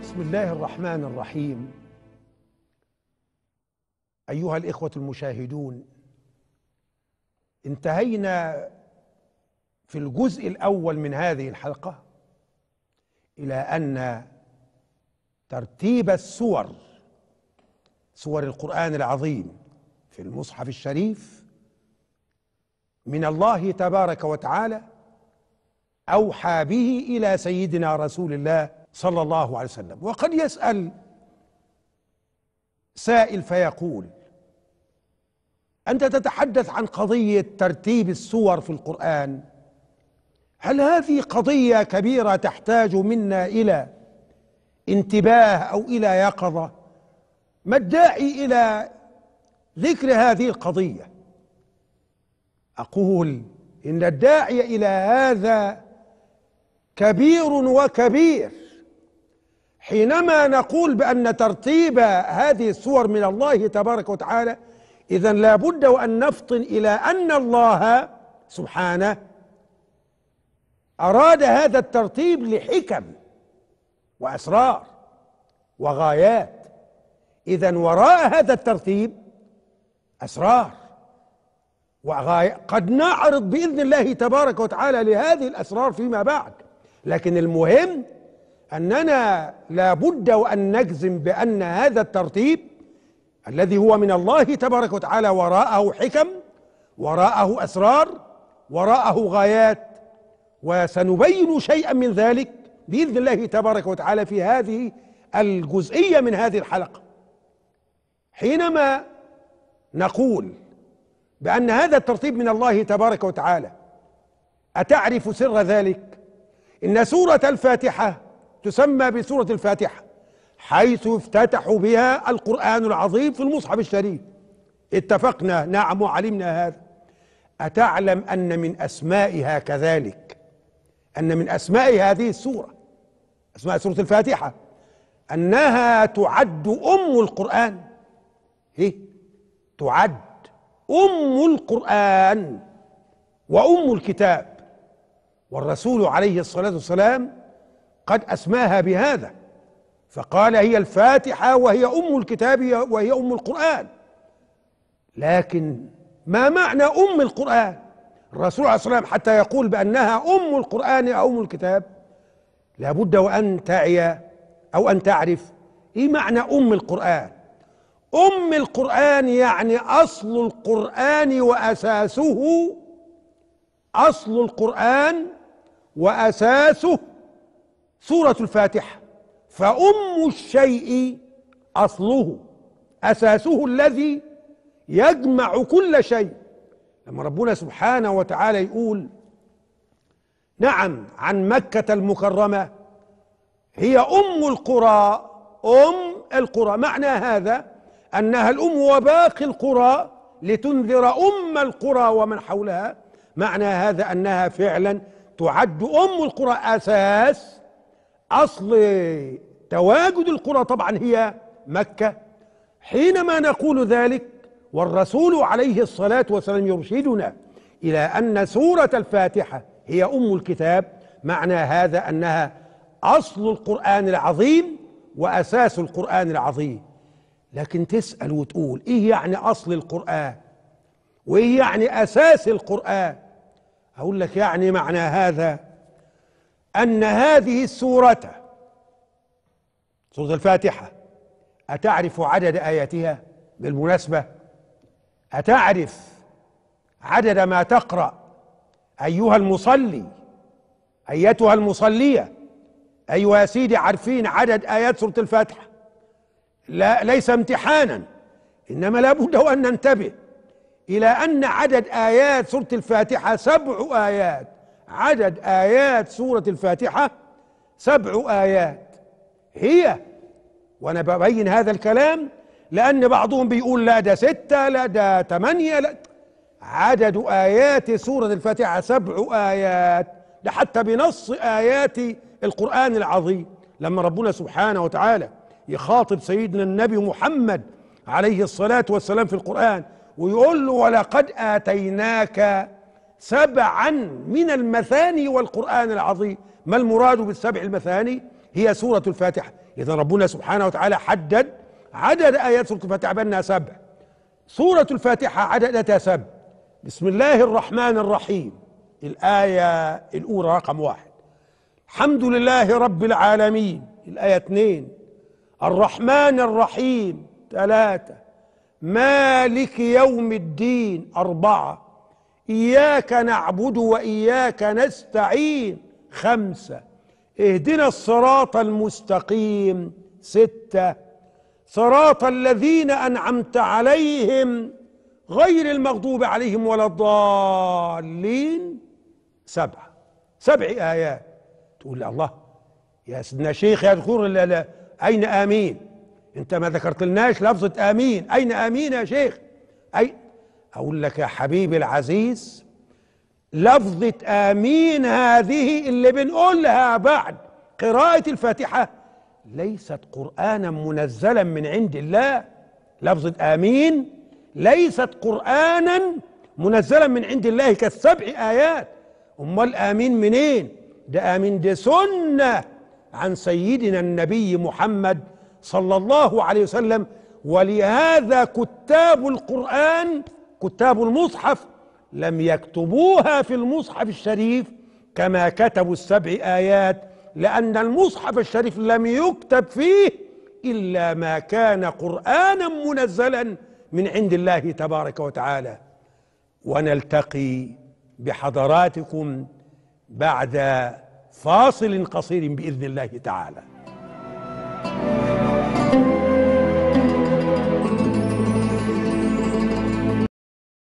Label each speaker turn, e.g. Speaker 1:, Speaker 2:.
Speaker 1: بسم الله الرحمن الرحيم ايها الاخوه المشاهدون انتهينا في الجزء الاول من هذه الحلقه الى ان ترتيب السور سور القران العظيم في المصحف الشريف من الله تبارك وتعالى اوحى به الى سيدنا رسول الله صلى الله عليه وسلم وقد يسال سائل فيقول انت تتحدث عن قضيه ترتيب السور في القران هل هذه قضيه كبيره تحتاج منا الى انتباه او الى يقظه ما الداعي الى ذكر هذه القضيه أقول إن الداعي إلى هذا كبير وكبير حينما نقول بأن ترتيب هذه الصور من الله تبارك وتعالى إذا لابد وأن نفطن إلى أن الله سبحانه أراد هذا الترتيب لحكم وأسرار وغايات إذا وراء هذا الترتيب أسرار قد نعرض باذن الله تبارك وتعالى لهذه الاسرار فيما بعد لكن المهم اننا لابد وان نجزم بان هذا الترتيب الذي هو من الله تبارك وتعالى وراءه حكم وراءه اسرار وراءه غايات وسنبين شيئا من ذلك باذن الله تبارك وتعالى في هذه الجزئيه من هذه الحلقه حينما نقول بأن هذا الترتيب من الله تبارك وتعالى أتعرف سر ذلك؟ إن سورة الفاتحة تسمى بسورة الفاتحة حيث افتتح بها القرآن العظيم في المصحف الشريف اتفقنا نعم وعلمنا هذا أتعلم أن من أسمائها كذلك أن من أسماء هذه السورة أسماء سورة الفاتحة أنها تعد أم القرآن هي إيه؟ تعد أم القرآن وأم الكتاب والرسول عليه الصلاة والسلام قد أسماها بهذا فقال هي الفاتحة وهي أم الكتاب وهي أم القرآن لكن ما معنى أم القرآن الرسول عليه الصلاة والسلام حتى يقول بأنها أم القرآن أو أم الكتاب لابد وأن تعي أو أن تعرف إيه معنى أم القرآن أم القرآن يعني أصل القرآن وأساسه أصل القرآن وأساسه سورة الفاتحة فأم الشيء أصله أساسه الذي يجمع كل شيء لما ربنا سبحانه وتعالى يقول نعم عن مكة المكرمة هي أم القرى أم القرى معنى هذا أنها الأم وباقي القرى لتنذر أم القرى ومن حولها معنى هذا أنها فعلا تعد أم القرى أساس أصل تواجد القرى طبعا هي مكة حينما نقول ذلك والرسول عليه الصلاة والسلام يرشدنا إلى أن سورة الفاتحة هي أم الكتاب معنى هذا أنها أصل القرآن العظيم وأساس القرآن العظيم لكن تسأل وتقول إيه يعني أصل القرآن وإيه يعني أساس القرآن أقول لك يعني معنى هذا أن هذه السورة سورة الفاتحة أتعرف عدد آياتها بالمناسبة أتعرف عدد ما تقرأ أيها المصلي أيتها المصلية أيها سيدي عارفين عدد آيات سورة الفاتحة لا ليس امتحانا انما لابد وان ننتبه الى ان عدد ايات سوره الفاتحه سبع ايات عدد ايات سوره الفاتحه سبع ايات هي وانا ببين هذا الكلام لان بعضهم بيقول لا ده سته لا ده ثمانيه لا عدد ايات سوره الفاتحه سبع ايات ده حتى بنص ايات القران العظيم لما ربنا سبحانه وتعالى يخاطب سيدنا النبي محمد عليه الصلاة والسلام في القرآن ويقول له ولقد آتيناك سبعا من المثاني والقرآن العظيم ما المراد بالسبع المثاني هي سورة الفاتحة إذا ربنا سبحانه وتعالى حدد عدد آيات سورة الفاتحة بأنها سبع سورة الفاتحة عددها سبع بسم الله الرحمن الرحيم الآية الأولى رقم واحد الحمد لله رب العالمين الآية اثنين الرحمن الرحيم ثلاثة مالك يوم الدين أربعة إياك نعبد وإياك نستعين خمسة اهدنا الصراط المستقيم ستة صراط الذين أنعمت عليهم غير المغضوب عليهم ولا الضالين سبعة سبع آيات تقول الله يا سيدنا شيخ يا دكتور أين آمين أنت ما ذكرت لناش لفظة آمين أين آمين يا شيخ أي أقول لك يا حبيبي العزيز لفظة آمين هذه اللي بنقولها بعد قراءة الفاتحة ليست قرآنا منزلا من عند الله لفظة آمين ليست قرآنا منزلا من عند الله كالسبع آيات أمال آمين منين ده آمين دي سنة عن سيدنا النبي محمد صلى الله عليه وسلم ولهذا كتاب القرآن كتاب المصحف لم يكتبوها في المصحف الشريف كما كتبوا السبع آيات لأن المصحف الشريف لم يكتب فيه إلا ما كان قرآنا منزلا من عند الله تبارك وتعالى ونلتقي بحضراتكم بعد فاصل قصير باذن الله تعالى